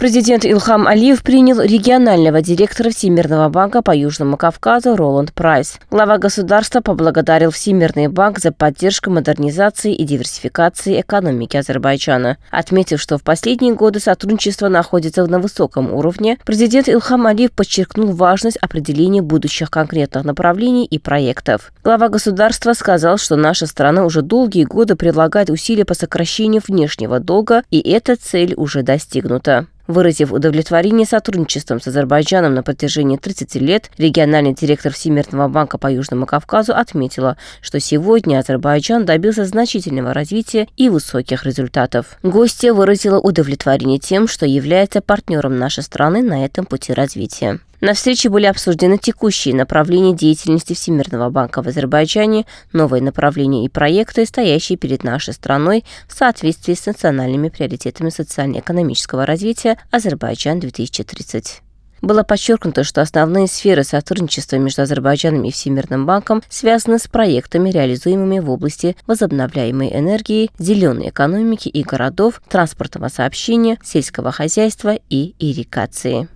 Президент Илхам Алиев принял регионального директора Всемирного банка по Южному Кавказу Роланд Прайс. Глава государства поблагодарил Всемирный банк за поддержку модернизации и диверсификации экономики Азербайджана. Отметив, что в последние годы сотрудничество находится на высоком уровне, президент Илхам Алиев подчеркнул важность определения будущих конкретных направлений и проектов. Глава государства сказал, что наша страна уже долгие годы предлагает усилия по сокращению внешнего долга, и эта цель уже достигнута. Выразив удовлетворение сотрудничеством с Азербайджаном на протяжении 30 лет, региональный директор Всемирного банка по Южному Кавказу отметила, что сегодня Азербайджан добился значительного развития и высоких результатов. Гостья выразила удовлетворение тем, что является партнером нашей страны на этом пути развития. На встрече были обсуждены текущие направления деятельности Всемирного банка в Азербайджане, новые направления и проекты, стоящие перед нашей страной в соответствии с национальными приоритетами социально-экономического развития «Азербайджан-2030». Было подчеркнуто, что основные сферы сотрудничества между Азербайджаном и Всемирным банком связаны с проектами, реализуемыми в области возобновляемой энергии, зеленой экономики и городов, транспортного сообщения, сельского хозяйства и ирригации.